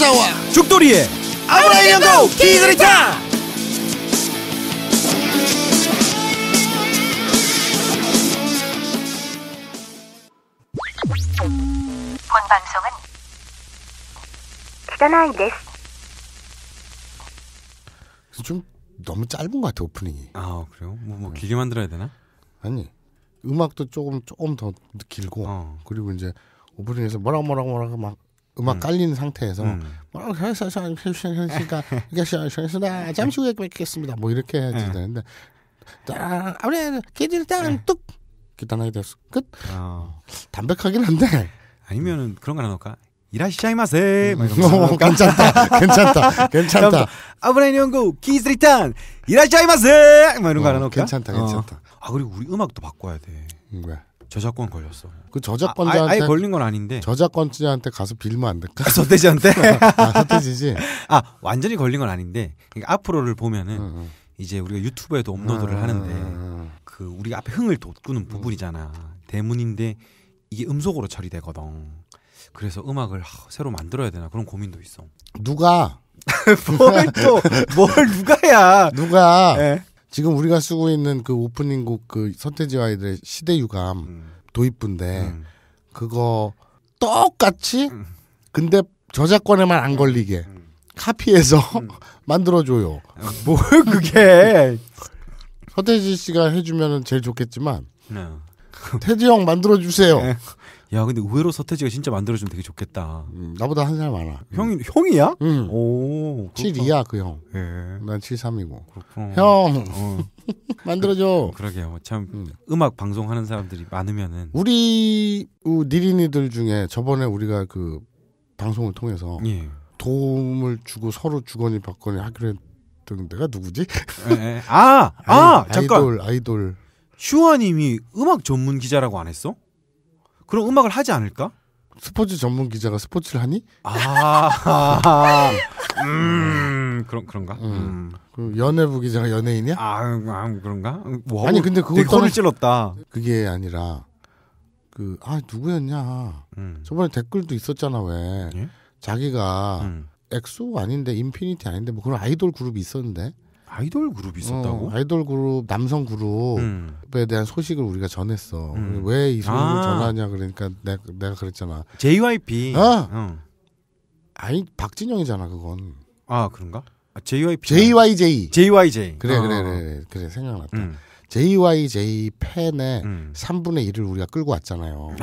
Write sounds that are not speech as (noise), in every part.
사자와 아, 네. 죽돌이의 아브라인연도 기술이다 본 방송은 그다나이 데스 좀 너무 짧은 것 같아 오프닝이 아 그래요? 뭐, 뭐 네. 길게 만들어야 되나? 아니 음악도 조금 조금 더 길고 어. 그리고 이제 오프닝에서 뭐라고 뭐라고 뭐라고 막 음악 음. 깔린 상태에서 음. 뭐 어, 그래서 그러니까 그러니까 잠시 후에 뵙겠습니다. 뭐 이렇게 해야지 음. 예. 되는데 딱 아무래 걔들 딱뚝 기타나게 됐어 끝 아. 담백하긴 한데 아니면은 그런 거나을까 이라시샤이마세 음. 어, 괜찮다 괜찮다 괜찮다 (laughs) 아브라인 연구 키스리탄 이라시샤이마세 막 이런 거 알아놓을까? 어, 괜찮다 어. 괜찮다 아 그리고 우리 음악도 바꿔야 돼 뭐야 음, 저작권 걸렸어. 그 아, 저작권자한테 아, 아예 걸린 건 아닌데 저작권자한테 가서 빌면 안 될까? 서태지한테? 아, 서태지지. (laughs) 아, 아 완전히 걸린 건 아닌데 그러니까 앞으로를 보면은 음, 음. 이제 우리가 유튜브에도 업로드를 음, 하는데 그 우리가 앞에 흥을 돋구는 부분이잖아. 대문인데 이게 음속으로 처리되거든. 그래서 음악을 하, 새로 만들어야 되나 그런 고민도 있어. 누가 뭘 또 뭘 (laughs) 누가야? 누가 에? 지금 우리가 쓰고 있는 그 오프닝 곡그 선태지 아이들의 시대 유감 음. 도입부인데 음. 그거 똑같이 음. 근데 저작권에만 안 걸리게 음. 카피해서 음. (laughs) 만들어줘요. 음. (laughs) 뭐 그게 서태지 씨가 해주면 제일 좋겠지만 네. 태지 (laughs) 형 만들어주세요. 네. 야 근데 의외로 서태지가 진짜 만들어주면 되게 좋겠다. 음, 나보다 한 살 많아. 형이 형이야? 응. 음. 오. 7이야 그 형. 예. 난 73이고. 그렇구나. 형 어. (laughs) 만들어줘. 그, 러게요참 음. 음. 악 방송하는 사람들이 많으면은 우리 우, 니린이들 중에 저번에 우리가 그 방송을 통해서 예. 도움을 주고 서로 주거니 받거니 하기로 했던 데가 누구지? 예, 예. 아, (laughs) 아, 아이, 잠깐. 아이돌 아이돌. 슈아님이 음악 전문 기자라고 안 했어? 그럼 음악을 하지 않을까? 스포츠 전문 기자가 스포츠를 하니? 아, (laughs) 음, 그런 그런가? 음. 음. 그 연예부 기자가 연예인이야? 아, 음, 아 음, 그런가? 음, 와, 아니 근데 그걸 코를 찔렀다. 그게 아니라 그 아 누구였냐? 음. 저번에 댓글도 있었잖아 왜? 예? 자기가 엑소 아닌데 인피니티 아닌데 뭐 그런 아이돌 그룹이 있었는데 아이돌 그룹이 있었다고? 어, 아이돌 그룹, 남성 그룹에 음. 대한 소식을 우리가 전했어. 음. 왜이 소식을 아. 전하냐 그러니까 내가, 내가 그랬잖아. JYP. 아, 어. 아니 박진영이잖아 그건. 아 그런가? 아, JYP. JYJ. JYJ. 그래 어. 그래 그래 그래 생각났다. 음. JYJ 팬의 음. 3분의 1을 우리가 끌고 왔잖아요.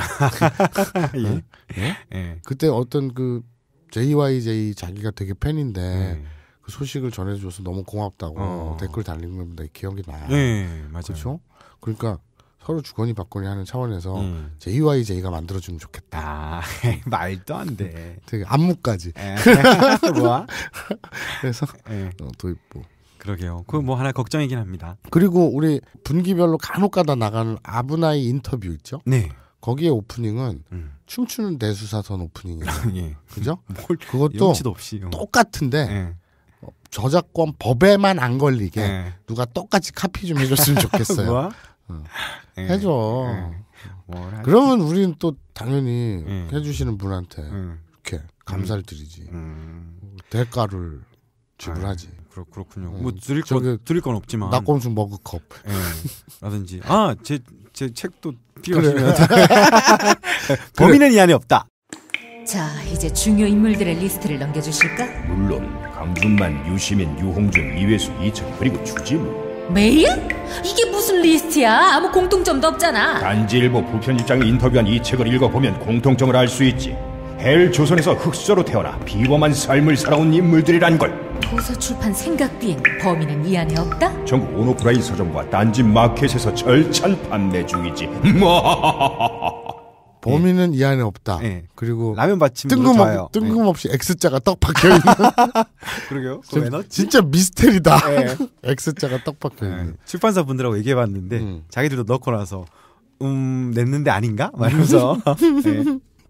(laughs) 예? 예? 예? 그때 어떤 그 JYJ 자기가 되게 팬인데. 예. 그 소식을 전해줘서 너무 고맙다고 어. 댓글 달리면 내 기억이 나요. 네, 맞아요. 그렇죠? 그러니까 서로 주거니 받거니 하는 차원에서 음. JYJ가 만들어주면 좋겠다. 아, (laughs) 말도 안 돼. 되게 안무까지. 예. (laughs) 뭐야? 그래서 예. 어, 도입부. 그러게요. 그 뭐 하나 걱정이긴 합니다. 그리고 우리 분기별로 간혹가다 나가는 아브나이 인터뷰 있죠? 네. 거기에 오프닝은 음. 춤추는 대수사선 오프닝이에요. (laughs) 예. 그죠? 뭘, 그것도 어. 똑같은데. 예. 저작권 법에만 안 걸리게 네. 누가 똑같이 카피 좀 해줬으면 좋겠어요. (laughs) 뭐? 어. 네. 해줘. 네. 그러면 우리는 또 당연히 네. 해주시는 분한테 네. 이렇게 감사를 드리지. 음. 음. 대가를 지불하지. 아, 그렇, 그렇군요. 음. 뭐 드릴 건 드릴 건 없지만 낙곰수 머그컵 네. 라든지 아제제 제 책도 필요하시면 그래. (laughs) (laughs) 범인은 이 안에 없다. 자, 이제 중요 인물들의 리스트를 넘겨주실까? 물론 강준만, 유시민, 유홍준, 이회수, 이철 그리고 주진무매일 이게 무슨 리스트야? 아무 공통점도 없잖아 단지일보 부편일장에 인터뷰한 이 책을 읽어보면 공통점을 알 수 있지 헬 조선에서 흑수저로 태어나 비범한 삶을 살아온 인물들이란 걸 도서 출판 생각 비엔 범인은 이 안에 없다? 전국 온오프라인 서점과 단지 마켓에서 절찬 판매 중이지 (laughs) 뭐? 범인은 이 안에 없다. 예. 그리고 라면 받침 뜬금없, 예. 뜬금없이 X자가 떡 박혀 있는. (laughs) 그러게요. 진짜 미스테리다. 예. (laughs) X자가 떡 박혀 있는. 출판사 분들하고 얘기해봤는데 음. 자기들도 넣고 나서 음 냈는데 아닌가? 말면서 (laughs)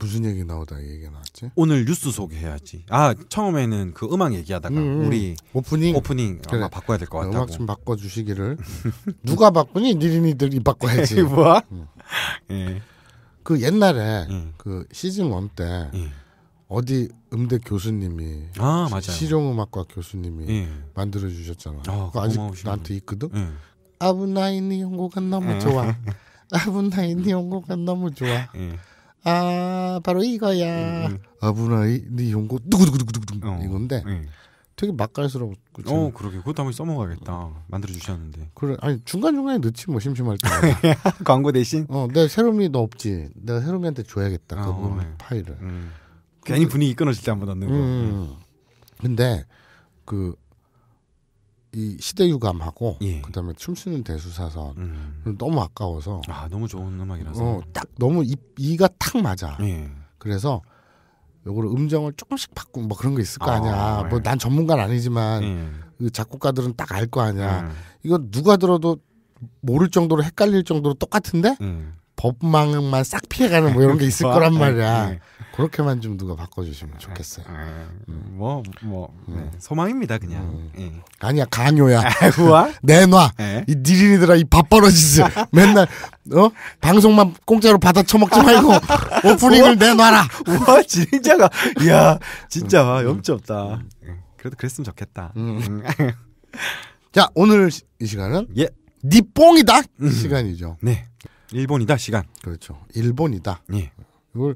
무슨 얘기 나오다 얘기가 나왔지? 오늘 뉴스 소개해야지. 아 처음에는 그 음악 얘기하다가 음, 음. 우리 오프닝 오프닝 그래. 마 바꿔야 될 것 같다고. 음악 좀 바꿔 주시기를. 누가 바꾸니? 니린이들이 바꿔야지. 뭐야? 음. 예. 그 옛날에 음. 그 시즌 원때 예. 어디 음대 교수님이 아, 맞아요. 실용음악과 교수님이 예. 만들어 주셨잖아. 요거 아, 아직 나한테 있거든. 아브나이니 연고가 (laughs) 너무 좋아. 아브나이니 연고가 너무 좋아. 아 바로 이거야. 아브나이니 연고 누구누구누구누구 이건데. 되게 맛깔스럽고. 어, 그러게. 그것도 한번 써먹어야겠다. 만들어 주셨는데. 그래. 아니 중간 중간에 넣지 뭐 심심할 때. (laughs) 광고 대신. 어, 내가 새롬이 너 없지. 내가 새롬이한테 줘야겠다. 아, 그 어, 네. 파일을. 음. 괜히 분위기 끊어질 때 한번 넣는 거. 음. 음. 근데 그. 이 시대유감하고 예. 그다음에 춤추는 대수사선 음. 너무 아까워서 아 너무 좋은 음악이라서 어, 딱 너무 입, 이가 탁 맞아 예. 그래서 요거를 음정을 조금씩 바꾸 뭐 그런 게 있을 거 아, 아니야. 네. 예. 뭐난 전문가는 아니지만 음. 그 작곡가들은 딱 알 거 아니야. 음. 이거 누가 들어도 모를 정도로 헷갈릴 정도로 똑같은데 음. 법망만 싹 피해가는 뭐 이런 게 있을 (laughs) 아, 거란 말이야. 아, 아, 그렇게만 좀 누가 바꿔주시면 좋겠어요. 뭐뭐 음. 뭐, 음. 소망입니다 그냥. 음. 예. 아니야 강요야. 우와? (laughs) 내놔. 예? 이 니린이들아 이 밥벌어지지. (laughs) 맨날 어 방송만 공짜로 받아 처먹지 말고 오프닝을 내놔라. 와 진짜가 이야 진짜 와 염치 없다. 음, 음. 예, 그래도 그랬으면 좋겠다. 음. 자 오늘 이 시간은 예. 니 뽕이다 시간이죠. 네. 일본이다 시간. 그렇죠. 일본이다. 예. 이걸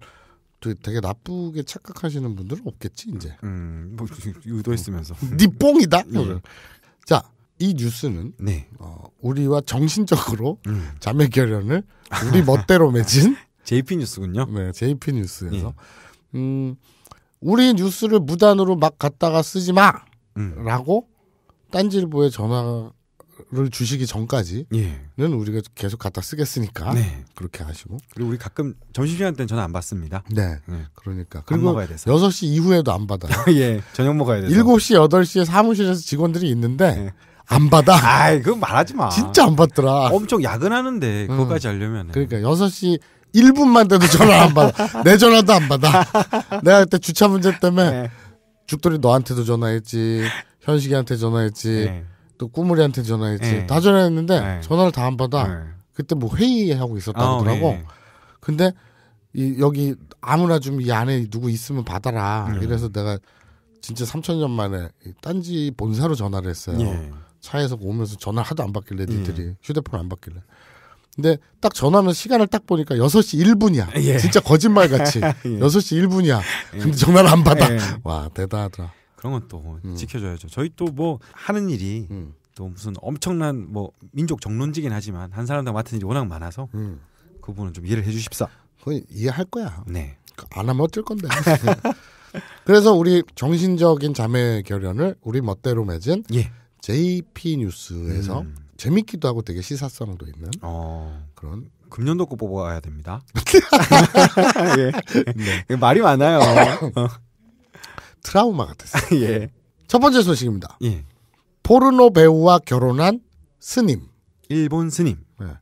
되게 나쁘게 착각하시는 분들은 없겠지 이제. 음, 뭐의도했으면서니 (laughs) 뽕이다. 어, 예. 뭐 자, 이 뉴스는 네. 어, 우리와 정신적으로 음. 자매 결연을 우리 멋대로 맺은 JP (laughs) 뉴스군요. 네, JP 뉴스에서 예. 음, 우리 뉴스를 무단으로 막 갖다가 쓰지 마라고 음. 딴질보에 전화 를 주시기 전까지는 예. 우리가 계속 갖다 쓰겠으니까 네. 그렇게 하시고 그리고 우리 가끔 점심시간 때는 전는안 받습니다. 네, 네. 그러니까 그리고 먹어야 돼서. 6시 이후에도 안받아 (laughs) 예, 저녁 먹어야 돼서. 7시, 8시에 사무실에서 직원들이 있는데 예. 안 받아. (laughs) 아 그거 말하지 마. 진짜 안 받더라. 엄청 야근하는데 그거까지 음. 하려면 그러니까 6시 1분만 돼도 전화 안 받아. (laughs) 내 전화도 안 받아. 내가 그때 주차 문제 때문에 네. 죽돌이 너한테도 전화했지. 현식이한테 전화했지. 네. 또 꾸물이한테 전화했지. 네. 다 전화했는데 네. 전화를 다 안 받아. 네. 그때 뭐 회의하고 있었다더라고 아, 근데 이 여기 아무나 좀 이 안에 누구 있으면 받아라. 이래서 내가 진짜 3천 년 만에 딴지 본사로 전화를 했어요. 차에서 오면서 전화 하도 안 받길래 니들이 휴대폰 안 받길래. 근데 딱 전화하면 시간을 딱 보니까 6시 1분이야. 예. 진짜 거짓말 같이. (laughs) 예. 6시 1분이야. 근데 전화를 안 받아. 예. 와, 대단하더라. 그런 건또 음. 지켜줘야죠. 저희 또 뭐 하는 일이 음. 또 무슨 엄청난 뭐 민족 정론지긴 하지만 한 사람당 맡은 일이 워낙 많아서 음. 그 부분은 좀 이해를 해주십사. 이해할 거야. 네. 그 안 하면 어쩔 건데. (laughs) 그래서 우리 정신적인 자매 결연을 우리 멋대로 맺은 예. JP 뉴스에서 음. 재밌기도 하고 되게 시사성도 있는 어. 그런 금년도 꼭 뽑아야 됩니다. (laughs) (laughs) 예. 네. 말이 많아요. 어. 트라우마가 됐어요. (laughs) 예. 첫 번째 소식입니다. 예. 포르노 배우와 결혼한 스님. 일본 스님. 네. 예.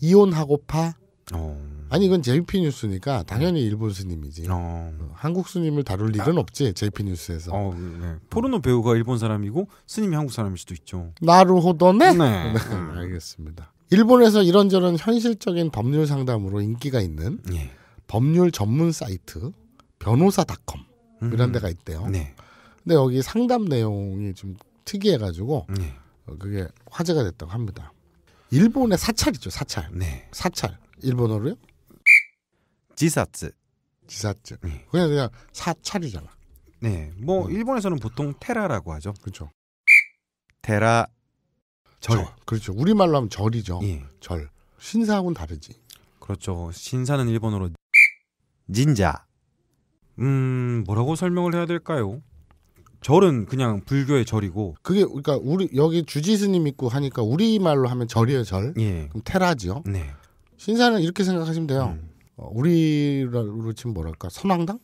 이혼하고파. 어... 아니 이건 JP 뉴스니까 당연히 일본 스님이지. 어... 한국 스님을 다룰 아. 일은 없지 JP 뉴스에서. 어, 네. 포르노 배우가 일본 사람이고 스님이 한국 사람일 수도 있죠. 나루호도네. 네. (laughs) 네. 알겠습니다. 일본에서 이런저런 현실적인 법률 상담으로 인기가 있는 예. 법률 전문 사이트 변호사닷컴. 이런 데가 있대요. 네. 근데 여기 상담 내용이 좀 특이해가지고 네. 어, 그게 화제가 됐다고 합니다. 일본의 사찰 이죠 사찰. 네. 사찰. 일본어로요? 지사츠. 지사츠. 네. 그냥 그냥 사찰이잖아. 네. 뭐 네. 일본에서는 보통 테라라고 하죠. 그렇죠. 테라 절. 절. 그렇죠. 우리말로 하면 절이죠. 예. 절. 신사하고는 다르지. 그렇죠. 신사는 일본어로 진자. 음 뭐라고 설명을 해야 될까요? 절은 그냥 불교의 절이고 그게 그러니까 우리 여기 주지스님 있고 하니까 우리 말로 하면 절이에요 절. 예. 그럼 테라지요. 네. 신사는 이렇게 생각하시면 돼요. 음. 어, 우리로 치면 뭐랄까 선왕당?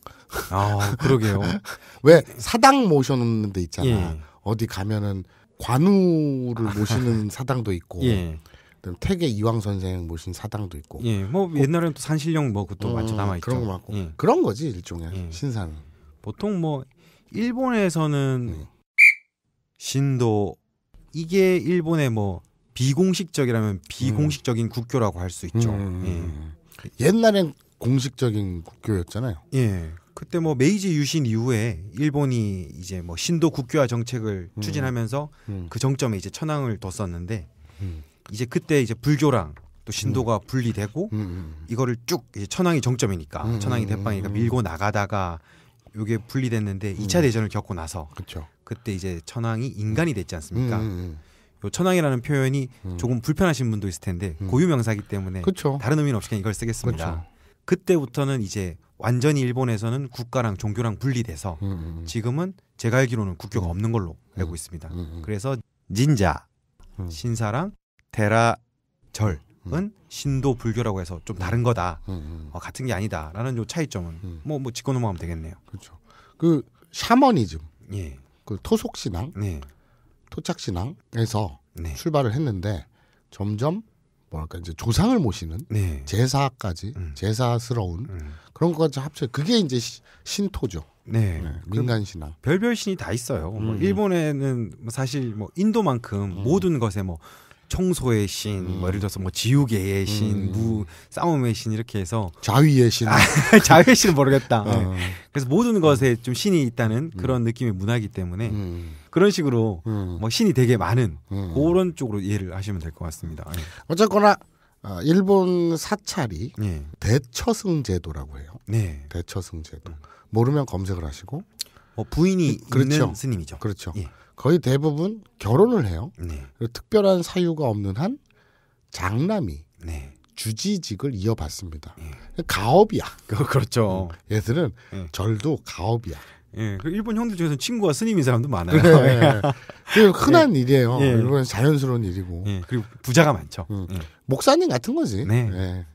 아 그러게요. (laughs) 왜 사당 모셔놓는 데 있잖아. 예. 어디 가면은 관우를 모시는 사당도 있고 예. 그다음 퇴계 이황 선생 모신 사당도 있고. 예, 뭐 옛날에는 또 산신령 뭐 그것도 음, 많이 남아 있죠. 그런 거 맞고 예. 그런 거지 일종의 예. 신상 보통 뭐 일본에서는 음. 신도 이게 일본의 뭐 비공식적이라면 비공식적인 음. 국교라고 할 수 있죠. 음, 음, 예. 음, 옛날엔 공식적인 국교였잖아요. 예. 그때 뭐 메이지 유신 이후에 일본이 이제 뭐 신도 국교화 정책을 추진하면서 그 정점에 이제 천황을 뒀었는데 이제 그때 이제 불교랑 또 신도가 음. 분리되고 음, 음, 이거를 쭉 이제 천황이 정점이니까 천황이 대빵이니까 밀고 나가다가 요게 분리됐는데 이 차 대전을 겪고 나서 그쵸. 그때 이제 천황이 인간이 됐지 않습니까? 요 천황이라는 표현이 음. 조금 불편하신 분도 있을 텐데 음. 고유 명사기 때문에 그쵸. 다른 의미는 없이 그냥 이걸 쓰겠습니다. 그쵸. 그때부터는 이제 완전히 일본에서는 국가랑 종교랑 분리돼서 음. 지금은 제가 알기로는 국교가 없는 걸로 알고 있습니다. 그래서 닌자 신사랑 대라절은 음. 신도 불교라고 해서 좀 음. 다른 거다. 음, 음. 어, 같은 게 아니다라는 요 차이점은 뭐뭐 뭐 짚고 뭐 넘어가면 되겠네요. 그렇죠. 그 샤머니즘, 예. 그 토속 신앙, 네. 예. 토착 신앙에서 네. 출발을 했는데 점점 뭐랄까 이제 조상을 모시는 네. 제사까지 음. 제사스러운 음. 그런 것까지 합쳐 그게 이제 시, 신토죠. 네. 네. 민간 신앙. 별별 신이 다 있어요. 뭐 음. 뭐 일본에는 사실 뭐 인도만큼 모든 것에 뭐 청소의 신, 음. 뭐 예를 들어서 뭐 지우개의 신, 음. 무 싸움의 신 이렇게 해서 자위의 신, 아, (laughs) 자위의 신은 모르겠다. 어. 네. 그래서 모든 것에 음. 좀 신이 있다는 음. 그런 느낌의 문화이기 때문에 음. 그런 식으로 뭐 신이 되게 많은 음. 그런 쪽으로 이해를 하시면 될 것 같습니다. 네. 어쨌거나 어, 일본 사찰이 예. 네. 대처승 제도라고 해요. 대처승 제도 모르면 검색을 하시고 어, 부인이 그렇죠. 있는 스님이죠. 그렇죠. 예. 거의 대부분 결혼을 해요. 네. 특별한 사유가 없는 한 장남이 네. 주지직을 이어받습니다. 예. 가업이야. (laughs) 그, 렇죠 음, 얘들은 예. 절도 가업이야. 예, 그 일본 형들 중에서 친구와 스님인 사람도 많아요. 그래, (laughs) 예. 흔한 예. 일이에요. 예. 일본 자연스러운 일이고. 예. 그리고 부자가 많죠. 음, 목사님 같은 거지. 네.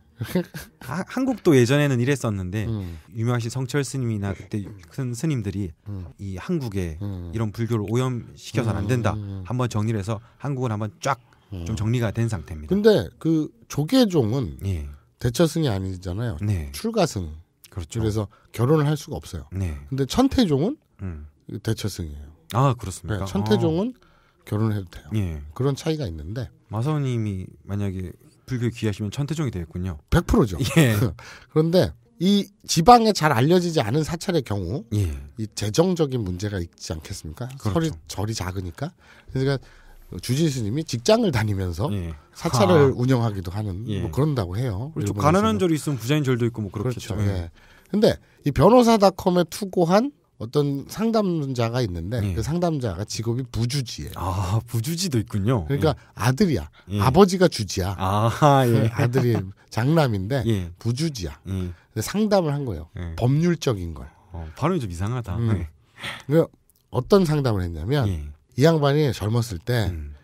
하, 한국도 예전에는 이랬었는데 음. 유명하신 성철 스님이나 그때 큰 스님들이 음. 이 한국에 음. 이런 불교를 오염시켜서는 안 된다. 음. 한번 정리를 해서 한국은 한번 쫙좀 음. 정리가 된 상태입니다. 근데 그 조계종은 예. 대처승이 아니잖아요. 네. 출가승. 그렇죠. 그래서 결혼을 할 수가 없어요. 네. 근데 천태종은 음. 대처승이에요. 아 그렇습니까? 네, 천태종은 아. 결혼해도 돼요. 예. 그런 차이가 있는데 마사오님이 만약에 불교 에 귀하시면 천태종이 되겠군요. 100%죠. 예. (laughs) 그런데 이 지방에 잘 알려지지 않은 사찰의 경우 예. 이 재정적인 문제가 있지 않겠습니까? 그렇죠. 설이 절이 작으니까. 그러니까 주지 스님이 직장을 다니면서 예. 사찰을 아. 운영하기도 하는 예. 뭐 그런다고 해요. 그렇죠. 가난한 절이 있으면 부자인 절도 있고 뭐 그렇겠죠. 그렇죠. 예. 예. 근데 이 변호사닷컴에 투고한 어떤 상담자가 있는데 예. 그 상담자가 직업이 부주지예요. 아 부주지도 있군요. 그러니까 예. 아들이야. 예. 아버지가 주지야. 아 예. 그 아들이 장남인데 예. 부주지야. 예. 상담을 한 거예요. 예. 법률적인 걸. 어, 발음이 좀 이상하다. 음. 네. 그 어떤 상담을 했냐면 이 양반이 젊었을 때 음.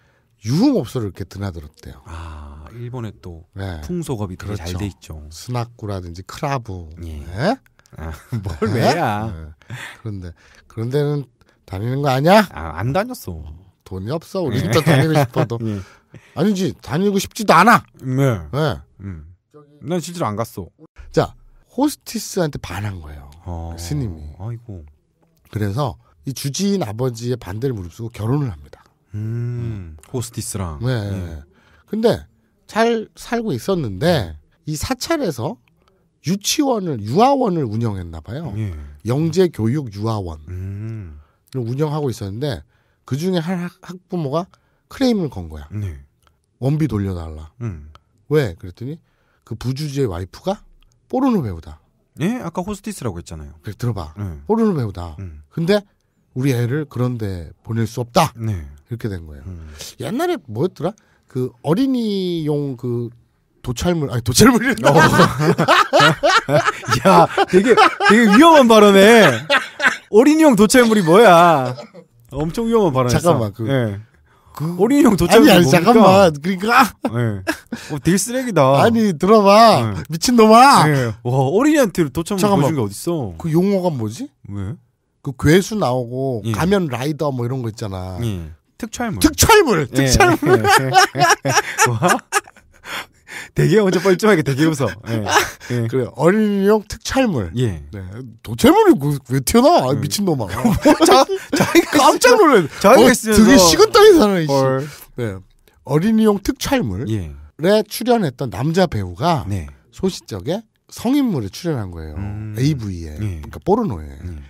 유흥업소를 이렇게 드나들었대요. 아 일본에 또 네. 풍속업이 되게 그렇죠. 잘돼 있죠. 스나쿠라든지 크라부. 네? 아, (laughs) 뭘 왜야? 어. 그런데 그런데는 다니는 거 아니야? 아, 안 다녔어. 돈이 없어. 우리 진짜 네. 다니고 싶어도 (laughs) 네. 아니지 다니고 싶지도 않아. 네. 네. 음. 난 실제로 안 갔어. 자 호스티스한테 반한 거예요. 어... 스님이. 아이고. 그래서 이 주지인 아버지의 반대를 무릅쓰고 결혼을 합니다. 음, 음. 호스티스랑. 네. 네. 근데 잘 살고 있었는데 이 사찰에서 유치원을 유아원을 운영했나 봐요. 예. 영재 교육 유아원을 음. 운영하고 있었는데 그 중에 한 학부모가 크레임을 건 거야. 네. 원비 돌려달라. 음. 왜? 그랬더니 그 부주지의 와이프가 포르노 배우다. 예, 아까 호스티스라고 했잖아요. 그래, 들어봐. 네. 포르노 배우다. 음. 근데 우리 애를 그런데 보낼 수 없다. 네. 이렇게 된 거예요. 음. 옛날에 뭐였더라? 그 어린이용 그 도찰물 아니 도찰물이 어. 야 되게 되게 위험한 발언에 어린이용 도찰물이 뭐야 엄청 위험한 발언 잠깐만 그, 네. 그 어린이용 도찰물 아니 아니 뭡니까? 잠깐만 그러니까 네. 어, 되게 쓰레기다 아니 들어봐 네. 미친놈아 네. 와 어린이한테 도찰물 보여준 게 어딨어 그 용어가 뭐지 왜? 그 괴수 나오고 예. 가면 라이더 뭐 이런 거 있잖아 예. 특촬물 특촬물 특촬물 (laughs) 와 되게 먼저 뻘쭘하게 되게 웃어. 예. 아, 예. 그래 어린이용 특촬물. 예. 네. 도체물이 그, 왜, 왜 튀어나와? 아, 음. 미친놈아. (laughs) 자, 자기가 깜짝 놀래. 자기가 어, 있으면 되게 식은 땅이 사나이 씨. 네. 어린이용 특촬물. 예. 에 출연했던 남자 배우가 네. 소시적에 성인물에 출연한 거예요. 음. AV에. 예. 그러니까 포르노에. 음.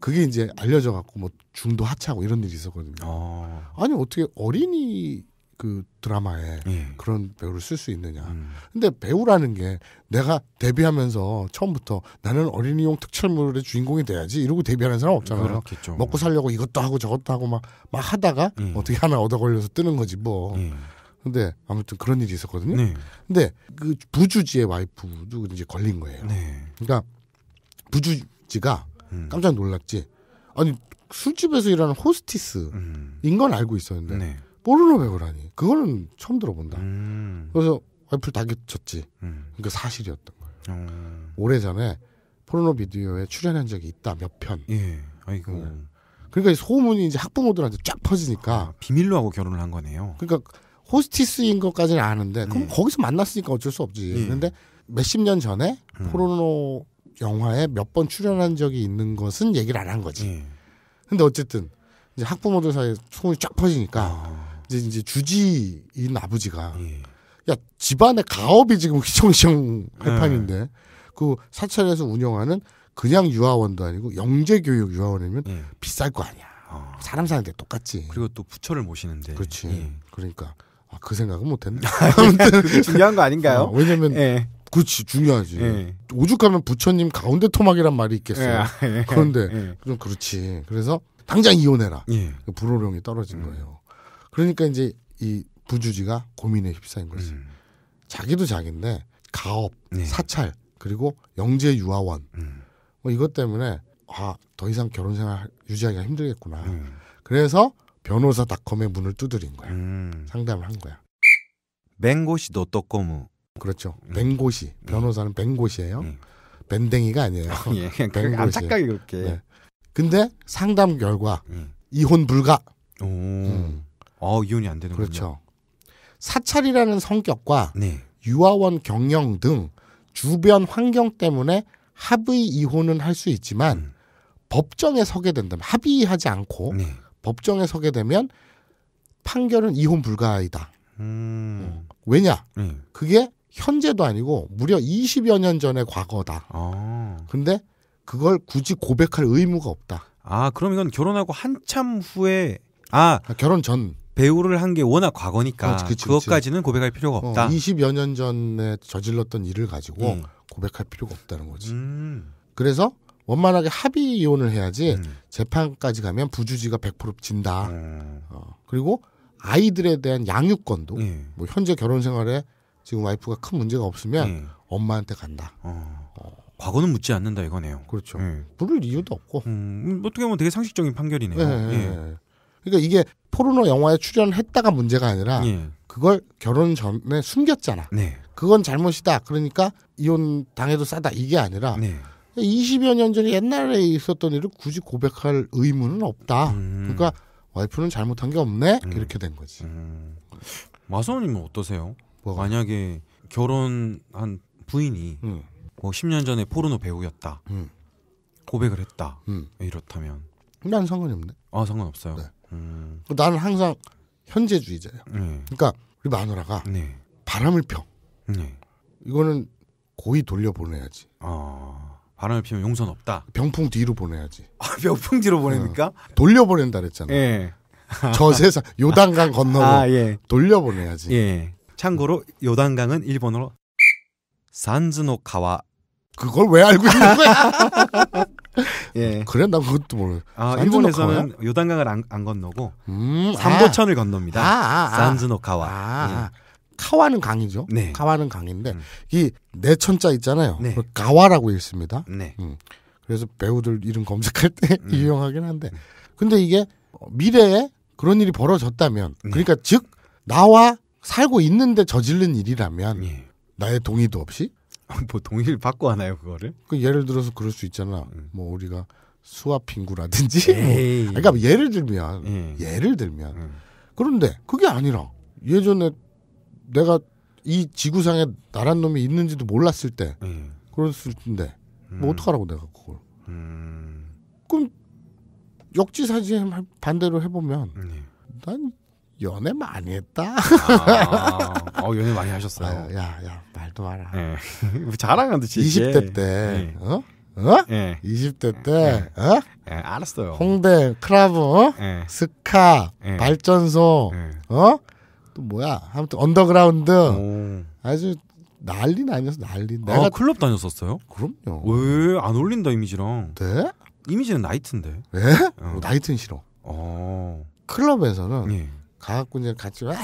그게 이제 알려져 갖고 뭐 중도 하차하고 이런 일이 있었거든요. 어. 아니 어떻게 어린이 그 드라마에 예. 그런 배우를 쓸 수 있느냐. 음. 근데 배우라는 게 내가 데뷔하면서 처음부터 나는 어린이용 특촬물의 주인공이 돼야지 이러고 데뷔하는 사람 없잖아요. 그렇겠죠. 먹고 살려고 이것도 하고 저것도 하고 막, 막 하다가 예. 어떻게 하나 얻어 걸려서 뜨는 거지 뭐. 예. 근데 아무튼 그런 일이 있었거든요. 네. 근데 그 부주지의 와이프도 이제 걸린 거예요. 네. 그러니까 부주지가 음. 깜짝 놀랐지. 아니 술집에서 일하는 호스티스인 음. 건 알고 있었는데 네. 포르노 배우라니 그거는 처음 들어본다. 음. 그래서 와이프를 다그쳤지 음. 그 사실이었던 거예요. 음. 오래전에 포르노 비디오에 출연한 적이 있다 몇 편. 예. 아이고. 음. 그 네. 그러니까 소문이 이제 학부모들한테 쫙 퍼지니까 아, 비밀로 하고 결혼을 한 거네요. 그러니까 호스티스인 것까지는 아는데 그럼 예. 거기서 만났으니까 어쩔 수 없지. 예. 근데 몇십 년 전에 포르노 음. 영화에 몇 번 출연한 적이 있는 것은 얘기를 안 한 거지. 예. 근데 어쨌든 이제 학부모들 사이에 소문이 쫙 퍼지니까 아. 이제, 이제 주지인 아버지가 예. 야 집안의 가업이 지금 (laughs) 휘청시청할 예. 판인데 그 사찰에서 운영하는 그냥 유아원도 아니고 영재교육 유아원이면 예. 비쌀 거 아니야. 어. 사람 사는데 똑같지. 그리고 또 부처를 모시는데. 그렇지. 예. 그러니까 아, 그 생각은 못했네. (laughs) 아 (laughs) 중요한 거 아닌가요? 어, 왜냐면 예. 그렇지 중요하지 예. 오죽하면 부처님 가운데 토막이란 말이 있겠어요 예. 아, 예. 그런데 예. 좀 그렇지 그래서 당장 이혼해라 그 불호령이 떨어진 음. 거예요 그러니까 이제 이 부주지가 고민에 휩싸인 거지. 음. 자기도 자기인데 가업, 네. 사찰, 그리고 영재 유아원 음. 뭐 이것 때문에 아 더 이상 결혼 생활 유지하기가 힘들겠구나. 음. 그래서 변호사닷컴의 문을 두드린 거야. 음. 상담을 한 거야. 맹고시 노토코무 그렇죠. 맹고시 음. 음. 변호사는 맹고시예요. 밴댕이가 아니에요. (laughs) 예, 그냥 안타깝게 그렇게. 네. 근데 상담 결과 이혼 불가. 오. 음. 어, 이혼이 안 되는 거죠. 그렇죠. 사찰이라는 성격과 네. 유아원 경영 등 주변 환경 때문에 합의 이혼은 할 수 있지만 음. 법정에 서게 된다면 합의하지 않고 네. 법정에 서게 되면 판결은 이혼 불가이다. 음. 어. 왜냐? 음. 그게 현재도 아니고 무려 20여 년 전의 과거다. 아. 근데 그걸 굳이 고백할 의무가 없다. 아, 그럼 이건 결혼하고 한참 후에 아, 아 결혼 전 배우를 한 게 워낙 과거니까 어, 그치, 그것까지는 그치. 고백할 필요가 없다. 어, 20여 년 전에 저질렀던 일을 가지고 음. 고백할 필요가 없다는 거지. 음. 그래서 원만하게 합의 이혼을 해야지 음. 재판까지 가면 부주지가 100% 진다. 어. 어, 그리고 아이들에 대한 양육권도 예. 뭐 현재 결혼 생활에 지금 와이프가 큰 문제가 없으면 예. 엄마한테 간다. 어. 어. 과거는 묻지 않는다 이거네요. 그렇죠. 예. 부를 이유도 없고. 음, 어떻게 보면 되게 상식적인 판결이네요. 예, 예. 예. 그러니까 이게 포르노 영화에 출연했다가 문제가 아니라 예. 그걸 결혼 전에 숨겼잖아. 네. 그건 잘못이다. 그러니까 이혼 당해도 싸다. 이게 아니라 네. 20여 년 전에 옛날에 있었던 일을 굳이 고백할 의무는 없다. 음. 그러니까 와이프는 잘못한 게 없네. 음. 이렇게 된 거지. 음. 마서우님은 어떠세요? 뭐 만약에 결혼한 부인이 음. 뭐 10년 전에 포르노 배우였다. 음. 고백을 했다. 음. 이렇다면 난 상관이 없네. 아 상관없어요. 네. 음. 나는 항상 현재주의자예요. 네. 그러니까 우리 마누라가 네. 바람을 펴. 네. 이거는 고이 돌려 보내야지. 어, 바람을 피면 용선 없다. 병풍 뒤로 보내야지. 아, 병풍 뒤로 어. 보냅니까? 어, 돌려 보낸다 그랬잖아요. 예. 저 (laughs) 세상 요단강 건너고 아, 예. 돌려 보내야지. 예. 참고로 요단강은 일본어로 산즈노카와 그걸 왜 알고 있는 거야? (laughs) 예. 음, 그래? 나 그것도 모르. 아, 일본에서는 요단강을 안, 안 건너고 음, 삼도천을 아. 건넙니다. 아, 아, 아. 산즈노카와. 아, 예. 아. 카와는 강이죠. 네. 카와는 강인데 음. 이 내천자 있잖아요. 네. 가와라고 읽습니다. 네. 음. 그래서 배우들 이름 검색할 때 음. (laughs) 유용하긴 한데 음. 근데 이게 미래에 그런 일이 벌어졌다면 네. 그러니까 즉 나와 살고 있는데 저지른 일이라면 예. 나의 동의도 없이 (laughs) 뭐 동의를 받고 하나요 그거를? 그 예를 들어서 그럴 수 있잖아. 음. 뭐 우리가 수압 핑구라든지. (laughs) 뭐. 그러니까 예를 들면 음. 예를 들면 음. 그런데 그게 아니라 예전에 내가 이 지구상에 나란 놈이 있는지도 몰랐을 때 예. 그랬을 텐데 뭐 음. 어떡하라고 내가 그걸? 음. 그럼 역지사지에 반대로 해보면 음. 예. 난 연애 많이 했다. 아, (laughs) 어, 연애 많이 하셨어요. 야, 야, 말도 마라. 네. 예. (laughs) 자랑한 듯이. 20대 때, 네. 어? 어? 네. 예. 20대 때, 네. 어? 네, 알았어요. 홍대, 크라브, 어? 스카, 발전소, 어? 또 뭐야? 아무튼 언더그라운드. 오. 아주 난리 나면서 난리. 아, 내가 클럽 다녔었어요? 그럼요. 왜안 어울린다 이미지랑? 네? 이미지는 나이트인데. 왜? 네? 어. 어. 나이트는 싫어. 어. 클럽에서는 가갖고 이제 같이 와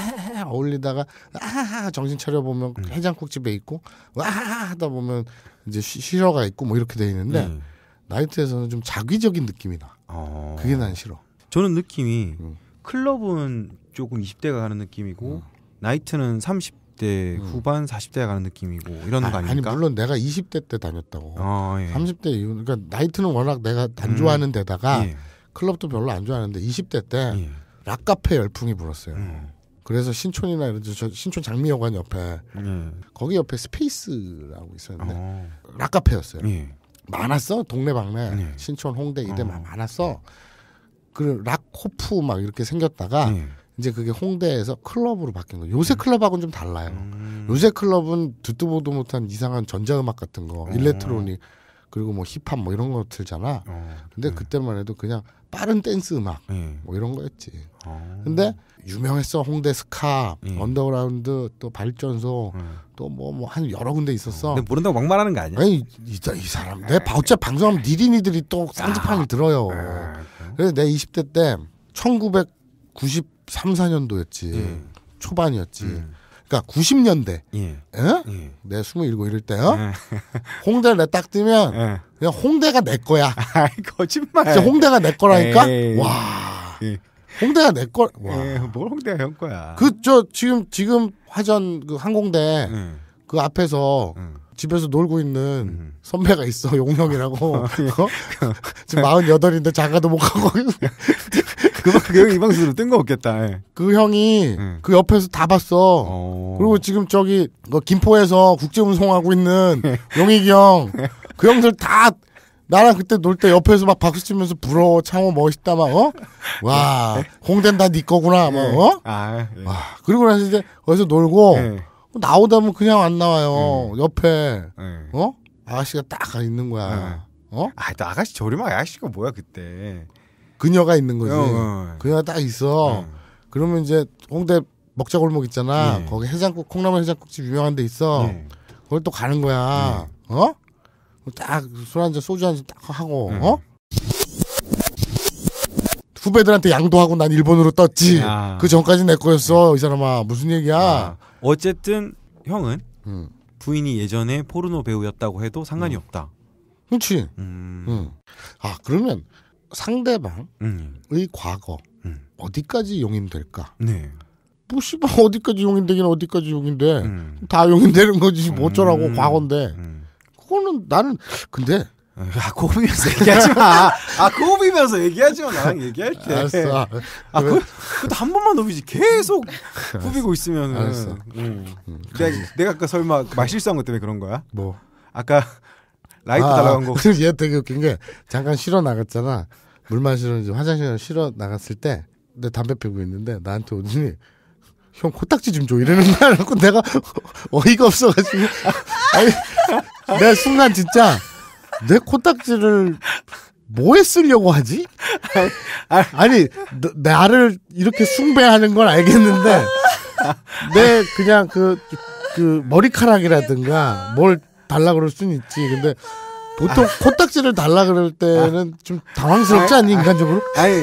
어울리다가 아 정신 차려 보면 음. 해장국 집에 있고 와 하다 보면 이제 쉬러가 쉬 있고 뭐 이렇게 돼 있는데 음. 나이트에서는 좀 자기적인 느낌이 나. 어. 그게 난 싫어. 저는 느낌이 음. 클럽은 조금 20대가 가는 느낌이고 음. 나이트는 30대 음. 후반 40대가 가는 느낌이고 이런 아, 거 아닙니까? 아니 물론 내가 20대 때 다녔다고. 어, 예. 30대 이후 그러니까 나이트는 워낙 내가 안 음. 좋아하는 데다가 예. 클럽도 별로 안 좋아하는데 20대 때. 예. 락카페 열풍이 불었어요. 음. 그래서 신촌이나 이런 저 신촌 장미여관 옆에 음. 거기 옆에 스페이스라고 있었는데 어. 락카페였어요. 예. 많았어 동네 방네 예. 신촌 홍대 이대 어. 많았어. 그리고 락코프 막 이렇게 생겼다가 예. 이제 그게 홍대에서 클럽으로 바뀐 거요새 음. 클럽하고는 좀 달라요. 음. 요새 클럽은 듣도 보도 못한 이상한 전자음악 같은 거, 어. 일렉트로닉 음. 그리고 뭐 힙합 뭐 이런 거 틀잖아. 어, 근데 네. 그때만 해도 그냥 빠른 댄스 음악 네. 뭐 이런 거였지. 어. 근데 유명했어 홍대 스카, 네. 언더그라운드 또 발전소 네. 또뭐 뭐 한 여러 군데 있었어. 근데 모른다고 막말하는 거 아니야? 아니 이, 이, 이 사람 내 네. 바우처 방송하면 네. 니린이들이 또쌍지판이 아. 들어요. 그래서 내 20대 때 1993, 4년도였지 초반이었지. 그러니까 90년대. 예. 예. 예. 내 27, 이럴 때요. 예. 홍대를 내딱 뜨면 예. 그냥 홍대가 내 거야. (laughs) 아, 거짓말. 진짜 홍대가 내 거라니까. 에이. 예, 와. 예. 홍대가 내 거. 와. 에뭘 홍대가 형 거야. 그저 지금 지금 화전 그 항공대 음. 그 앞에서 음. 집에서 놀고 있는 음. 선배가 있어 용형이라고 (laughs) 어? 어? (laughs) 지금 48인데 장가도 못 가고 그, 그, 형이 방송으로 뜬 거없겠다 예. 그 형이 예. 그 옆에서 다 봤어. 어... 그리고 지금 저기 그 김포에서 국제운송하고 있는 (laughs) 용익이 형. 그 형들 다 나랑 그때 놀 때 옆에서 막 박수 치면서 부러워 창호 멋있다 막 어? 와 홍대는 다네 거구나 막 예. 어? 아, 예. 와 그리고 나서 이제 거기서 놀고 예. 나오다면 보 그냥 안 나와요. 음. 옆에 음. 어 아가씨가 딱 있는 거야. 음. 어? 아또 아가씨 저렴한 아가씨가 뭐야 그때. 그녀가 있는 거지. 어, 어. 그녀가 딱 있어. 어. 그러면 이제 홍대 먹자 골목 있잖아. 네. 거기 해장국 콩나물 해장국집 유명한 데 있어. 네. 그걸 또 가는 거야. 네. 어? 딱술 한 잔 소주 한 잔 딱 하고 어? 후배들한테 양도하고 난 일본으로 떴지. 야. 그 전까지 내 거였어 이 사람아 무슨 얘기야? 야. 아. 어쨌든 형은 음. 부인이 예전에 포르노 배우였다고 해도 상관이 음. 없다. 그렇지. 음. 아 그러면 상대방의 음. 과거 음. 어디까지 용인될까? 네. 뭐 씨발 어디까지 용인되긴 어디까지 용인돼? 음. 다 용인되는 거지 뭐 어쩌라고 음. 과거인데. 음. 그거는 나는 근데 아, 아 고비면서 얘기하지 마. 아, 고비면서 얘기하지 마. 나랑 얘기할 때. 알았어. 아, 그, 그것도 한 번만 높이지. 계속 후비고 있으면 알았어. 응. 음. 응, 내가, 내가 아까 설마 마실수한 그 것 때문에 그런 거야? 뭐. 아까 라이트 아, 달라고 한 거. (laughs) 얘 되게 웃긴 게 잠깐 쉬러 나갔잖아. 물 마시러 화장실을 쉬러 나갔을 때내 담배 피고 있는데 나한테 오더니 형 코딱지 좀 줘 이러는 거야. 그고 내가 (laughs) 어이가 없어가지고 (laughs) 아니 내 순간 진짜 내 코딱지를 뭐에 쓰려고 하지? 아니 나를 이렇게 숭배하는 건 알겠는데 내 그냥 그, 그 머리카락이라든가 뭘 달라 그럴 수는 있지. 근데 보통 코딱지를 달라 그럴 때는 아. 좀 당황스럽지 않니 인간적으로? 아니,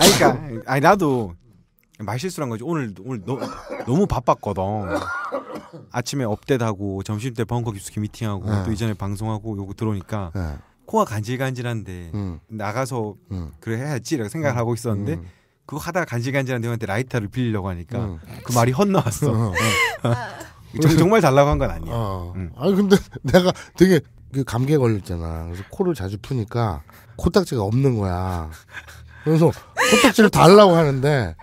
아니 그러니까 아니 나도 말실수란 거지. 오늘 오늘 너, 너무 바빴거든. 아침에 업데이트하고 점심 때 벙커 기숙기 미팅하고 네. 또 이전에 방송하고 요거 들어오니까 네. 코가 간질간질한데 음. 나가서 음. 그래 해야지라고 생각을 하고 있었는데 음. 그거 하다가 간질간질한 형한테 라이터를 빌리려고 하니까 음. 그 말이 헛나왔 어. 음. 아. 정, 말 달라고 한 건 아니야. 어. 응. 음. 아니 근데 (laughs) 내가 되게 그 감기에 걸렸잖아. 그래서 코를 자주 푸니까 코딱지가 없는 거야. 그래서 코딱지를 달라고 하는데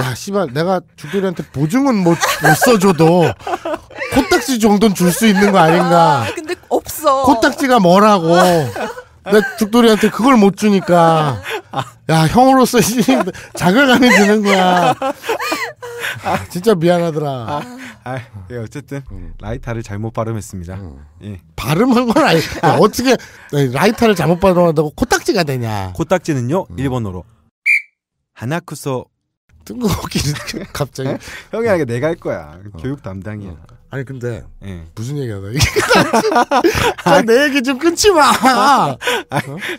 야 씨발 내가 죽돌이한테 보증은 못, 못 써줘도 코딱지 정도는 줄 수 있는 거 아닌가. 아, 근데 없어. 코딱지가 뭐라고. 내 죽돌이한테 그걸 못 주니까 야 형으로서 자극감이 (laughs) 드는 거야. 아, 진짜 미안하더라. 아. 아, 예, 어쨌든 음. 라이터를 잘못 발음했습니다. 음. 예. 발음한 건 아니. 야, 아, 어떻게 네, 라이터를 잘못 발음한다고 코딱지가 되냐? 코딱지는요 음. 일본어로 하나쿠소. 뜬금없게 갑자기 (laughs) 형이 하게 음. 내가 할 거야. 어. 교육 담당이야. 어. 아니 근데 예. 무슨 얘기하다 이내 아, 얘기 좀 끊지 마. 아, 어?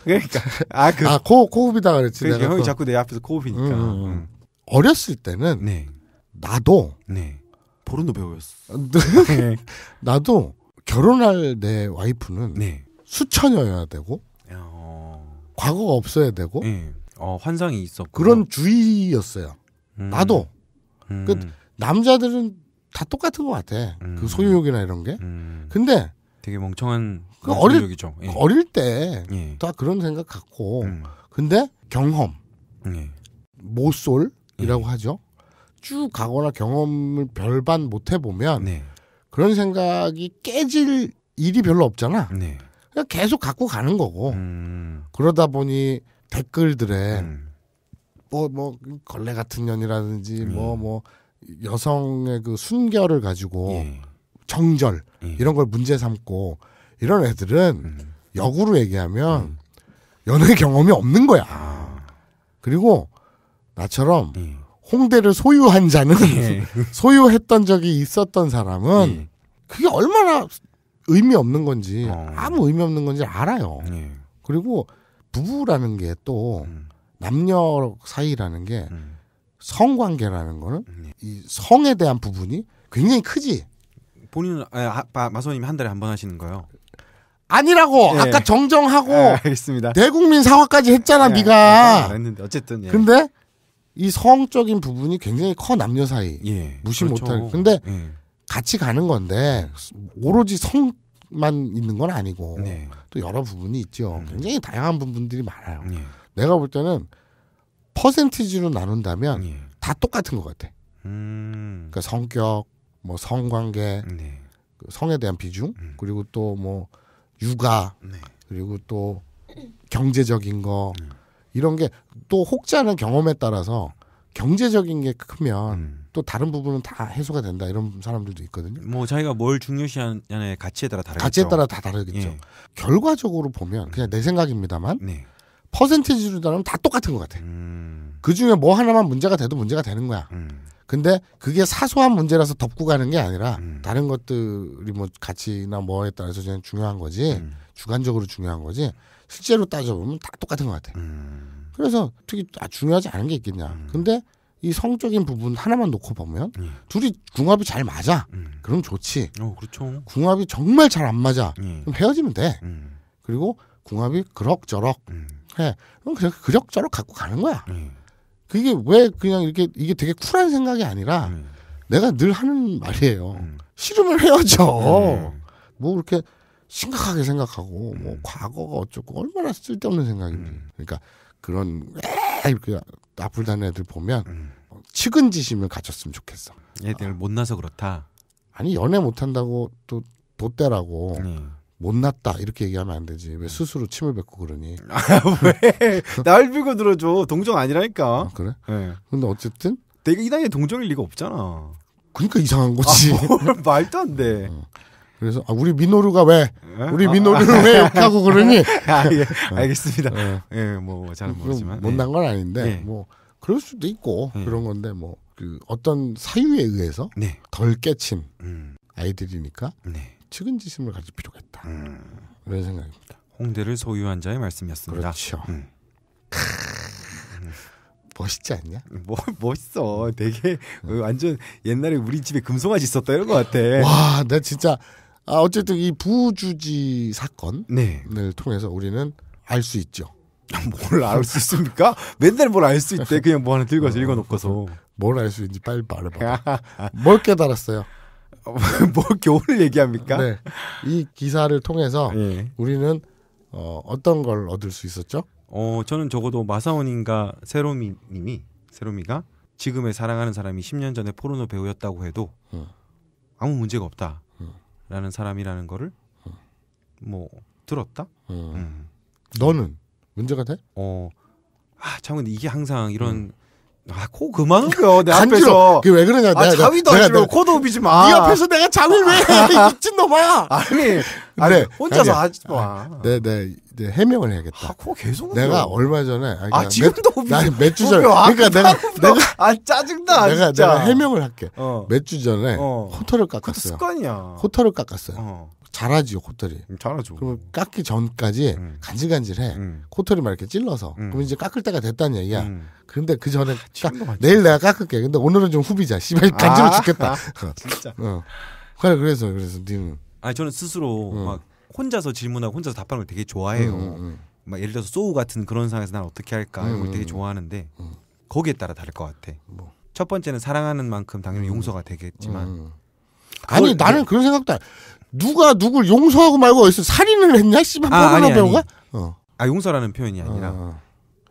그러니까 아그 아, 코, 호흡이다 그랬지. 그러니까 형이 또. 자꾸 내 앞에서 코흡이니까. 음, 음, 어렸을 때는 네. 나도 네. 보르노 배우였어. (laughs) 네. 나도 결혼할 내 와이프는 네. 수천녀여야 되고 어... 과거가 없어야 되고 네. 어, 환상이 있었고 그런 주의였어요. 음. 나도 음. 그 남자들은 다 똑같은 것 같아. 그 음. 그 소유욕이나 이런 게. 음. 근데 되게 멍청한 그 어릴 예. 어릴 때다 예. 그런 생각 갖고 음. 근데 경험 예. 모쏠이라고 예. 하죠. 쭉 가거나 경험을 별반 못 해보면 네. 그런 생각이 깨질 일이 별로 없잖아. 네. 그냥 계속 갖고 가는 거고 음. 그러다 보니 댓글들에 뭐뭐 음. 뭐, 뭐 걸레 같은 년이라든지 뭐뭐 음. 뭐, 뭐 여성의 그 순결을 가지고 예. 정절 예. 이런 걸 문제 삼고 이런 애들은 음. 역으로 얘기하면 음. 연애 경험이 없는 거야. 아. 그리고 나처럼 예. 홍대를 소유한 자는 네. (laughs) 소유했던 적이 있었던 사람은 네. 그게 얼마나 의미 없는 건지 어. 아무 의미 없는 건지 알아요. 네. 그리고 부부라는 게또 음. 남녀 사이라는 게 음. 성관계라는 거는 음. 이 성에 대한 부분이 굉장히 크지. 본인은 아, 아, 마소님이 한 달에 한 번 하시는 거요. 아니라고 예. 아까 정정하고 예, 알겠습니다. 대국민 사과까지 했잖아 예, 네가. 했는데 어쨌든. 근데 이 성적인 부분이 굉장히 커 남녀 사이 예, 무시 그렇죠. 못하고 근데 예. 같이 가는 건데 오로지 성만 있는 건 아니고 네. 또 여러 부분이 있죠. 음. 굉장히 다양한 부분들이 많아요. 예. 내가 볼 때는 퍼센티지로 나눈다면 예. 다 똑같은 것 같아. 음. 그러니까 성격, 뭐 성관계, 네. 그 성에 대한 비중, 음. 그리고 또 뭐 육아, 네. 그리고 또 경제적인 거. 음. 이런 게 또 혹자는 경험에 따라서 경제적인 게 크면 음. 또 다른 부분은 다 해소가 된다 이런 사람들도 있거든요. 뭐 자기가 뭘 중요시하냐의 가치에 따라 다르겠죠. 가치에 따라 다 다르겠죠. 예. 결과적으로 보면 그냥 내 생각입니다만 네. 퍼센티지로 따르면 다 똑같은 것 같아. 음. 그 중에 뭐 하나만 문제가 돼도 문제가 되는 거야. 음. 근데 그게 사소한 문제라서 덮고 가는 게 아니라 음. 다른 것들이 뭐 가치나 뭐에 따라서 중요한 거지 음. 주관적으로 중요한 거지 실제로 따져보면 다 똑같은 것 같아. 요 음. 그래서 특히 아, 중요하지 않은 게 있겠냐. 음. 근데 이 성적인 부분 하나만 놓고 보면 음. 둘이 궁합이 잘 맞아. 음. 그럼 좋지. 어, 그렇죠. 궁합이 정말 잘 안 맞아. 예. 그럼 헤어지면 돼. 음. 그리고 궁합이 그럭저럭 음. 해. 그럼 그냥 그럭저럭 갖고 가는 거야. 예. 그게 왜 그냥 이렇게 이게 되게 쿨한 생각이 아니라 내가 늘 하는 말이에요. 음. 싫으면 헤어져. 뭐그렇게 심각하게 생각하고 뭐 과거가 어쩌고 얼마나 쓸데없는 생각인지. 그러니까 그런 이렇게 나불다는 애들 보면 음. 측은지심을 가졌으면 좋겠어. 애들 어. 못나서 그렇다. 아니 연애 못한다고 또 돗대라고 음. 못났다 이렇게 얘기하면 안 되지 왜 네. 스스로 침을 뱉고 그러니 (laughs) 아, 왜날 비고 들어줘 동정 아니라니까 아, 그래 네. 근데 어쨌든 내가 이 나이에 동정일 리가 없잖아 그러니까 이상한 거지 아, 뭘, 말도 안돼 어. 그래서 아, 우리 민호루가 왜 예? 우리 아, 민호루를 아. 왜 욕하고 그러니? (laughs) 아, 예, 알겠습니다. 예, 예 뭐잘 뭐, 모르지만 못난 예. 건 아닌데 뭐 그럴 수도 있고 그런 건데 뭐 그 어떤 사유에 의해서 네. 덜 깨친 음. 아이들이니까 네. 측은지심을 가질 필요가 있다. 음. 이런 생각입니다. 홍대를 소유한 자의 말씀이었습니다. 그렇죠. 음. 멋있지 않냐? 음. 뭐 멋있어. 되게 그 완전 옛날에 우리 집에 금송아지 있었다 이런 것 같아. 와, 나 진짜 아, 어쨌든 이 부주지 사건을 네. 통해서 우리는 알 수 있죠. 아, 뭘알 수 있습니까? 맨날 뭘 알 수 있대. 그냥 뭐 하나 들고서 어, 읽어놓고서. (laughs) 뭘 알 수 있는지 빨리 말해봐. 뭘 깨달았어요? (laughs) 뭘 겨울 얘기합니까? 네. 이 기사를 통해서 네. 우리는 어, 어떤 걸 얻을 수 있었죠? 어, 저는 적어도 마사오님과 세로미님이 세로미가 지금의 사랑하는 사람이 10년 전에 포르노 배우였다고 해도 음. 아무 문제가 없다. 라는 사람이라는 거를 뭐 들었다. 어. 음. 너는 문제가 돼? 어, 아, 참 근데 이게 항상 이런 음. 아, 코 그만겨. 내 간지러. 앞에서. 그게 왜 그러냐. 아, 내가, 자위도 내가, 안 내가, 싫 코도 비지 마. 네 앞에서 내가 자을왜 해, 아. (laughs) 미친놈아. 아니, 아니, 혼자서 아니, 하지 마. 아, 네, 네. 이제 해명을 해야겠다. 아, 코 계속 내가 오죠. 얼마 전에. 아니, 아, 그러니까 지금도 오비 아니, 몇주 전에. 아, 그러니까 내가, 내가. 아, 짜증나. 내가, 진짜. 내가 해명을 할게. 어. 몇 주 전에 어. 호터를 깎았어요. 습관이야. 호터를 깎았어요. 어. 잘하지요 코털이. 음, 잘하죠. 그 깎기 전까지 음. 간질간질해. 음. 코털이 막 이렇게 찔러서. 음. 그럼 이제 깎을 때가 됐다는 얘기야. 음. 그런데 그 전에 아, 내일 내가 깎을게. 근데 오늘은 좀 후비자. 씨발 간지러 아~ 죽겠다. (laughs) 아, 진짜. 어. 그래 그래서 그래서 님. 아 저는 스스로 어. 막 혼자서 질문하고 혼자서 답하는 걸 되게 좋아해요. 음, 음, 막 예를 들어서 소우 같은 그런 상황에서 난 어떻게 할까 이걸 되게 좋아하는데 거기에 따라 다를 것 같아. 뭐. 첫 번째는 사랑하는 만큼 당연히 용서가 되겠지만. 아니 나는 네. 그런 생각도 안. 누가 누굴 용서하고 말고 어디서 살인을 했냐? 씨발 아, 뻔한 배우가? 어. 아 용서라는 표현이 아니라 어.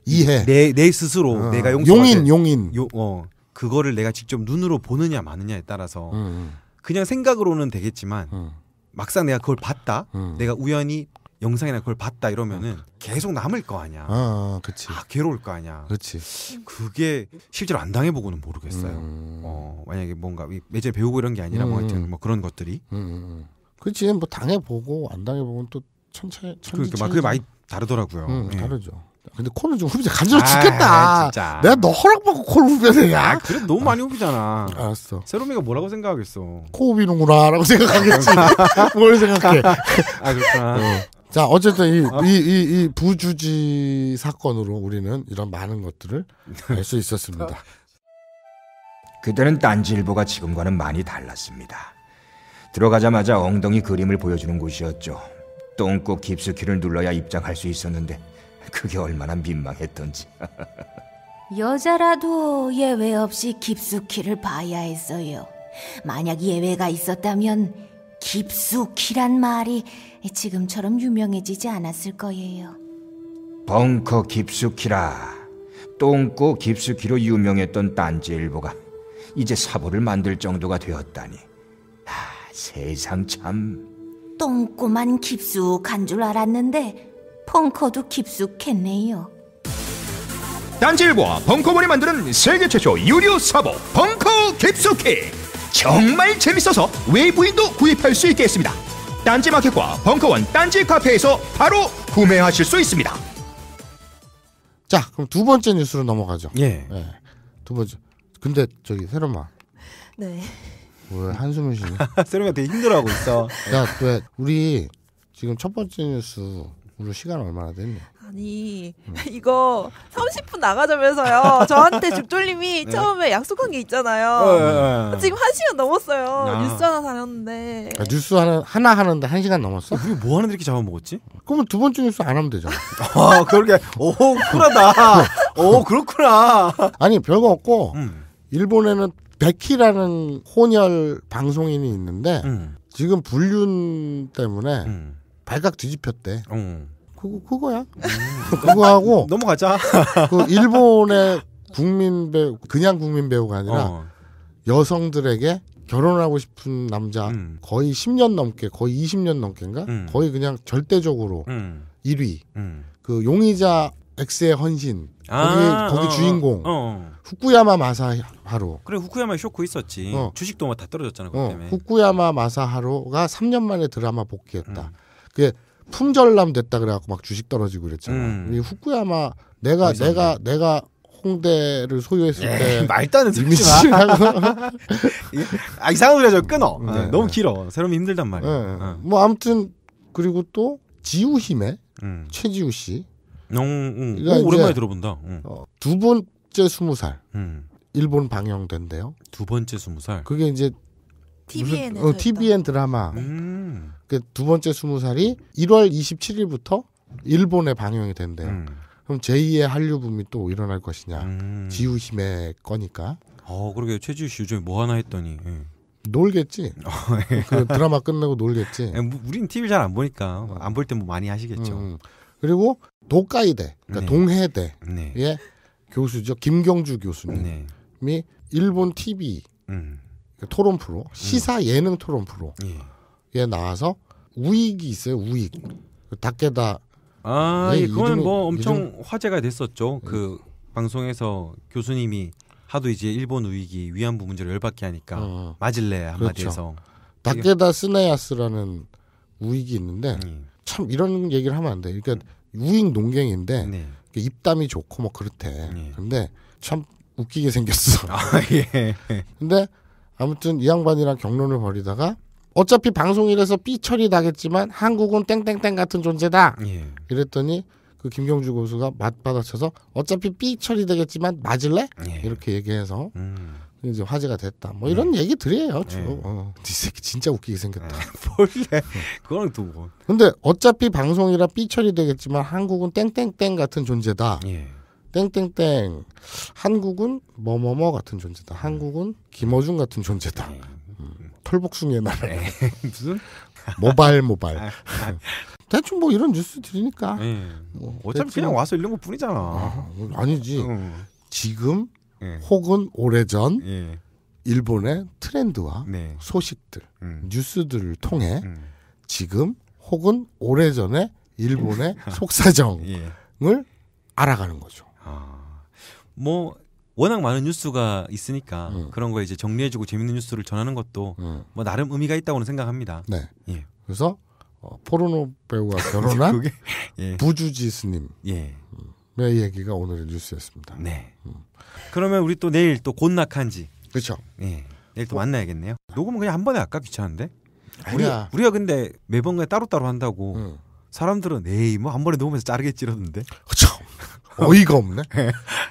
이해. 내내 스스로 어. 내가 용서 용인 용인. 요, 어 그거를 내가 직접 눈으로 보느냐 마느냐에 따라서 음, 음. 그냥 생각으로는 되겠지만 음. 막상 내가 그걸 봤다. 음. 내가 우연히 영상이나 그걸 봤다 이러면은 계속 남을 거 아니야. 아, 그치. 아, 괴로울 거 아니야. 그렇지. 그게 실제로 안 당해보고는 모르겠어요. 음. 어, 만약에 뭔가 예전에 배우고 이런 게 아니라 음. 뭐 하여튼 뭐 그런 것들이. 음. 음, 음. 그렇지 뭐 당해 보고 안 당해 보면 또 천체 천지 그러니까 그게 많이 다르더라고요. 응, 음, 예. 다르죠. 근데 코는 좀 후비자 간지 아, 죽겠다. 진짜. 내가 너 허락받고 코를 후벼야 아, 그래 너무 많이 후비잖아. 알았어. 세롬이가 뭐라고 생각하겠어? 코 후비는구나라고 생각하겠지. (laughs) 뭘 생각해? (laughs) 아 그렇구나. 네. 자 어쨌든 이이이이 부주지 사건으로 우리는 이런 많은 것들을 알 수 있었습니다. 그때는 딴지보가 지금과는 많이 달랐습니다. 들어가자마자 엉덩이 그림을 보여주는 곳이었죠. 똥꼬 깊숙이를 눌러야 입장할 수 있었는데 그게 얼마나 민망했던지. (laughs) 여자라도 예외 없이 깊숙이를 봐야 했어요. 만약 예외가 있었다면 깊숙이란 말이 지금처럼 유명해지지 않았을 거예요. 벙커 깊숙이라 똥꼬 깊숙이로 유명했던 딴지일보가 이제 사보를 만들 정도가 되었다니. 세상 참. 똥꼬만 깊숙한 줄 알았는데 펑커도 깊숙했네요. 단지일보와 벙커원이 만드는 세계 최초 유료 사보 벙커 깊숙이 정말 재밌어서 외부인도 구입할 수 있게 했습니다. 딴지마켓과 벙커원 딴지 카페에서 바로 구매하실 수 있습니다. 자, 그럼 두 번째 뉴스로 넘어가죠. 예. 네, 두 번째. 근데 저기 새로마. 네. 왜 한숨을 쉬냐? (laughs) 세롬가 되게 힘들어하고 있어. 야, 왜 우리 지금 첫 번째 뉴스 우리 시간 얼마나 됐냐? 아니 음. 이거 30분 나가자면서요. 저한테 죽돌님이 네. 처음에 약속한 게 있잖아요. 네. 지금 1 시간 넘었어요. 아. 뉴스 하나 다녔는데. 아, 뉴스 하나, 하나 하는데 1 시간 넘었어? 우리 어, 뭐 하는데 이렇게 잡아먹었지? 그러면 두 번째 뉴스 안 하면 되잖아. (laughs) 아 그렇게 오 쿨하다. 오 그렇구나. 아니 별거 없고 음. 일본에는 백희라는 혼혈 방송인이 있는데 음. 지금 불륜 때문에 음. 발각 뒤집혔대. 음. 그거 그거야. 음. (laughs) 그거 하고 (laughs) 넘어가자. (laughs) 그 일본의 국민 배우 그냥 국민 배우가 아니라 어. 여성들에게 결혼하고 싶은 남자 음. 거의 10년 넘게 거의 20년 넘게인가 음. 거의 그냥 절대적으로 1위. 그 용의자 X의 헌신 거기 아, 거기 어, 주인공. 어, 어. 후쿠야마 마사하루. 그래 후쿠야마 에 쇼크 있었지. 어. 주식도 뭐 다 떨어졌잖아 그 어. 때문에. 후쿠야마 마사하루가 3년 만에 드라마 복귀했다. 음. 그게 품절남 됐다 그래갖고 막 주식 떨어지고 그랬잖아. 음. 이 후쿠야마 내가 내가 내가 홍대를 소유했을 에이, 때 말도 안 되는 소아 이상한 소리 하죠 끊어. 네. 아, 너무 길어. 새롬이 힘들단 말이야. 네. 어. 뭐 아무튼 그리고 또 지우힘의 음. 최지우 씨. 음, 음. 그러니까 오, 오랜만에 들어본다. 어, 두분 번째 스무 살. 음. 일본 방영된대요. 두 번째 스무 살. 그게 이제 TVN 어, TVN 드라마. 음. 그두 번째 스무 살이 1월 27일부터 일본에 방영이 된대요. 음. 그럼 제2의 한류 붐이 또 일어날 것이냐. 음. 지우심의 거니까. 어, 그러게 최지우 씨 요즘에 뭐 하나 했더니. 예. 놀겠지. (laughs) 어, 그 예. 드라마 끝내고 놀겠지. 예, 뭐, 우린 TV 잘 안 보니까 안 볼 때 뭐 많이 하시겠죠. 음. 음. 그리고 도카이대, 그러니까 네. 동해대에 네. 예? 교수죠 김경주 교수님이 네. 일본 TV 음. 그러니까 토론 프로 시사 음. 예능 토론 프로에 예. 나와서 우익이 있어요 우익 닭게다아 그 예, 네, 그건 뭐 엄청 이름... 화제가 됐었죠 예. 그 방송에서 교수님이 하도 이제 일본 우익이 위안부 문제를 열받게 하니까 어. 어. 맞을래 한마디 그렇죠. 해게다 스네야스라는 우익이 있는데 음. 참 이런 얘기를 하면 안 돼. 그러니까 우익 농갱인데 네. 입담이 좋고 뭐 그렇대. 예. 근데 참 웃기게 생겼어. 아, 예. 근데 아무튼 이 양반이랑 경론을 벌이다가 어차피 방송이라서 삐처리 나겠지만 한국은 땡땡땡 같은 존재다. 예. 이랬더니 그 김경주 고수가 맞받아쳐서 어차피 삐처리 되겠지만 맞을래? 예. 이렇게 얘기해서 음. 이제 화제가 됐다. 뭐 네. 이런 네. 얘기 들이에요 주. 네. 어. 이 새끼 진짜 웃기게 생겼다. 원래 네. (laughs) 그거랑 두 번. 뭐. 근데 어차피 방송이라 삐처리 되겠지만 한국은 땡땡땡 같은 존재다. 예. 땡땡땡. 한국은 뭐뭐뭐 같은 존재다. 음. 한국은 김어준 같은 존재다. 네. 음. 털복숭이의 나라. 네. (laughs) 무슨 모발 모발. (laughs) 아, 아. 대충 뭐 이런 뉴스 들으니까. 네. 예. 뭐 어차피 대충... 그냥 와서 이런 것 뿐이잖아. 아, 니지 응. 지금 예. 혹은 오래전 예. 일본의 트렌드와 네. 소식들, 음. 뉴스들을 통해 음. 지금 혹은 오래전에 일본의 (laughs) 속사정을 예. 알아가는 거죠. 아, 뭐 워낙 많은 뉴스가 있으니까 음. 그런 거 이제 정리해주고 재밌는 뉴스를 전하는 것도 음. 뭐 나름 의미가 있다고는 생각합니다. 네. 예. 그래서 어, 포르노 배우가 (laughs) 결혼한 그게, 예. 부주지 스님의 예. 얘기가 오늘의 뉴스였습니다. 네. 음. 그러면 우리 또 내일 또 곤낙한지. 그렇죠. 예. 내일 또 어. 만나야겠네요. 녹음은 그냥 한 번에 할까 귀찮은데. 우리, 우리가 근데 매번 그냥 따로따로 한다고 응. 사람들은 에이 뭐한 번에 녹음해서 자르겠지 이러던데. 그렇죠. 어이가 없네.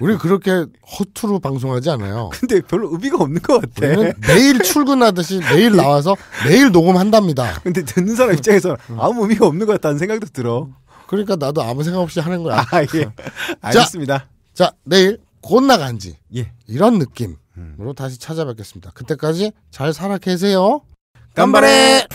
우리 그렇게 허투루 방송하지 않아요. (laughs) 근데 별로 의미가 없는 것 같아. 우리는 매일 출근하듯이 매일 나와서 매일 녹음한답니다. 근데 듣는 사람 입장에서 아무 의미가 없는 것 같다는 생각도 들어. 그러니까 나도 아무 생각 없이 하는 거야. 아, 예. 알겠습니다. 자, 자 내일 곧 나간지 예. 이런 느낌으로 음. 다시 찾아뵙겠습니다. 그때까지 잘 살아 계세요. 깜바레.